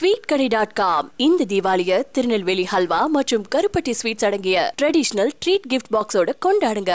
sweet கடை dot com இந்த தீபாவளிய திருநெல்வேலி ஹல்வா மற்றும் கருப்பட்டி ஸ்வீட்ஸ் அடங்கிய ட்ரெடிஷனல் ட்ரீட் கிஃப்ட் பாக்ஸோட கொண்டாடுங்க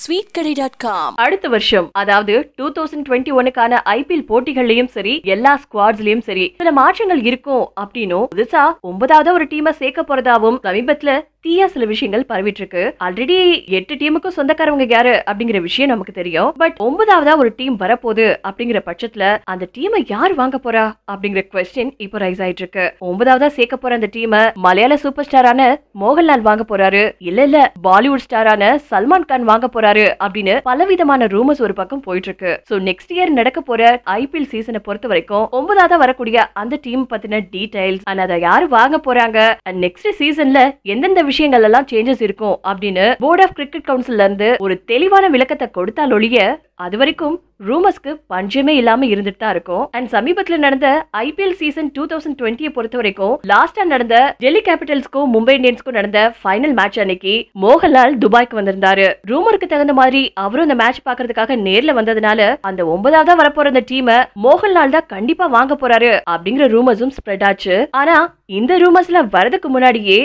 ஸ்வீட் கடை டாட் காம் அடுத்த வருஷம் அதாவது டூ தௌசண்ட் டுவெண்ட்டி ஒனுக்கான ஐபிஎல் போட்டிகள்லயும் சரி எல்லா ஸ்குவாட்ஸ்லயும் சரி சில மாற்றங்கள் இருக்கும் அப்படின்னும் புதுசா ஒன்பதாவது ஒரு டீமை சேர்க்க போறதாவும் சமீபத்துல தீயா சில விஷயங்கள் பரவிட்டு இருக்கு ஆல்ரெடி எட்டு டீமுக்கும் சொந்தக்காரவங்க யாரு அப்படிங்கிற விஷயம் நமக்கு தெரியும் பட் ஒன்பதாவதா ஒரு டீம் வரப்போகுது அப்படிங்கிற பட்சத்துல அந்த டீமை யார் வாங்க போறா அப்படிங்கிற கொஸ்டின் இப்போ ரைஸ் ஆயிட்டு இருக்கு ஒன்பதாவதா சேர்க்க போற அந்த டீமை மலையாள சூப்பர் ஸ்டாரான மோகன்லால் வாங்க போறாரு இல்ல இல்ல பாலிவுட் ஸ்டாரான சல்மான் கான் வாங்க போறாரு அப்படின்னு பலவிதமான ரூமர்ஸ் ஒரு பக்கம் போயிட்டு இருக்கு சோ நெக்ஸ்ட் இயர் நடக்க போற ஐபிஎல் சீசனை பொறுத்த வரைக்கும் ஒன்பதாவது வரக்கூடிய அந்த டீம் பத்தின டீடைல்ஸ் அண்ட் அதை யாரு வாங்க போறாங்க நெக்ஸ்ட் சீசன்ல எந்தெந்த விஷயம் விஷயங்கள் எல்லாம் சேஞ்சஸ் இருக்கும் அப்படின்னு போர்ட் ஆஃப் கிரிக்கெட் கவுன்சில் இருந்து ஒரு தெளிவான விளக்கத்தை கொடுத்தால் ஒழிய அது வரைக்கும் ரூமர்ஸ்க்கு பஞ்சமே இல்லாம இருந்துட்டு தான் இருக்கும் அண்ட் சமீபத்துல நடந்த ஐபிஎல் சீசன் டூ தௌசண்ட் டுவெண்ட்டியை பொறுத்த வரைக்கும் லாஸ்டா நடந்த டெல்லி கேபிட்டல்ஸ்க்கும் மும்பை இந்தியன்ஸ்க்கும் நடந்த ஃபைனல் மேட்ச் அன்னைக்கு மோகன்லால் துபாய்க்கு வந்திருந்தாரு ரூமருக்கு தகுந்த மாதிரி அவரும் அந்த மேட்ச் பாக்குறதுக்காக நேர்ல வந்ததுனால அந்த ஒன்பதாவதா வரப்போற அந்த டீமை மோகன்லால் தான் கண்டிப்பா வாங்க போறாரு அப்படிங்கிற ரூமர்ஸும் ஸ்ப்ரெட் ஆச்சு ஆனா இந்த ரூமர்ஸ்ல வரதுக்கு முன்னாடியே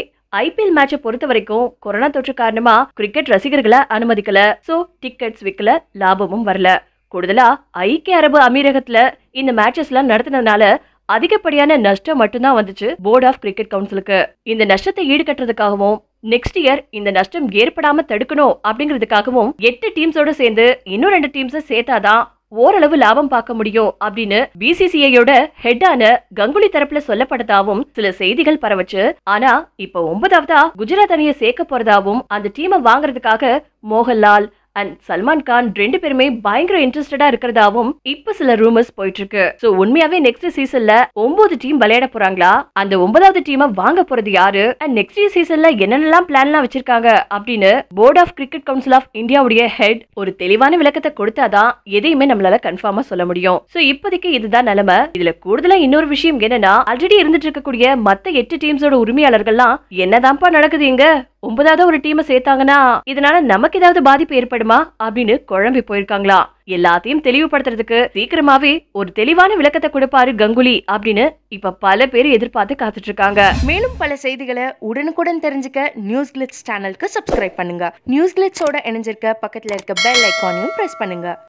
ஐபிஎல் மேட்ச பொறுத்த வரைக்கும் கொரோனா தொற்று காரணமா கிரிக்கெட் ரசிகர்களை அனுமதிக்கல சோ டிக்கெட்ஸ் விற்கல லாபமும் வரல கூடுதலா ஐக்கிய அரபு அமீரகத்துல இந்த மேட்சஸ் எல்லாம் நடத்தினதுனால அதிகப்படியான நஷ்டம் மட்டும்தான் வந்துச்சு போர்ட் ஆஃப் கிரிக்கெட் கவுன்சிலுக்கு இந்த நஷ்டத்தை ஈடுகட்டுறதுக்காகவும் நெக்ஸ்ட் இயர் இந்த நஷ்டம் ஏற்படாம தடுக்கணும் அப்படிங்கிறதுக்காகவும் எட்டு டீம்ஸோட சேர்ந்து இன்னும் ரெண்டு டீம்ஸ் சேர்த்தாதான் ஓரளவு லாபம் பார்க்க முடியும் அப்படின்னு பிசிசிஐயோட ஹெட்டான கங்குலி தரப்புல சொல்லப்பட்டதாவும் சில செய்திகள் பரவச்சு ஆனா இப்ப ஒன்பதாவதா குஜராத் அணியை சேர்க்க போறதாவும் அந்த டீமை வாங்குறதுக்காக மோகன்லால் அண்ட் சல்மான் கான் ரெண்டு பேருமே பயங்கர இன்ட்ரெஸ்டடா இருக்கிறதாவும் இப்ப சில ரூமர்ஸ் போயிட்டு இருக்கு சோ உண்மையாவே நெக்ஸ்ட் சீசன்ல ஒன்பது டீம் விளையாட போறாங்களா அந்த ஒன்பதாவது டீமை வாங்க போறது யாரு அண்ட் நெக்ஸ்ட் சீசன்ல என்னென்னலாம் பிளான்லாம் வச்சிருக்காங்க அப்படின்னு board of cricket council of இந்தியாவுடைய ஹெட் ஒரு தெளிவான விளக்கத்தை கொடுத்தாதான் எதையுமே நம்மளால கன்ஃபார்மா சொல்ல முடியும் சோ இப்போதைக்கு இதுதான் நிலைமை இதுல கூடுதலா இன்னொரு விஷயம் என்னன்னா ஆல்ரெடி இருந்துட்டு இருக்கக்கூடிய மத்த எட்டு டீம்ஸோட உரிமையாளர்கள்லாம் என்னதான்ப்பா நடக்குது இங்க ஒன்பதாவது ஒரு டீமை சேர்த்தாங்கன்னா இதனால நமக்கு ஏதாவது பாதிப்பு ஏற்படுமா அப்படின்னு குழம்பி போயிருக்காங்களா எல்லாத்தையும் தெளிவுபடுத்துறதுக்கு சீக்கிரமாவே ஒரு தெளிவான விளக்கத்தை கொடுப்பாரு கங்குலி அப்படின்னு இப்ப பல பேர் எதிர்பார்த்து காத்துட்டு இருக்காங்க மேலும் பல செய்திகளை உடனுக்குடன் தெரிஞ்சுக்க நியூஸ் கிளிட்ஸ் சேனலுக்கு சப்ஸ்கிரைப் பண்ணுங்க நியூஸ் கிளிட்ஸோட இணைஞ்சிருக்க பக்கத்துல இருக்க பெல் ஐக்கானையும் பிரஸ் பண்ணுங்க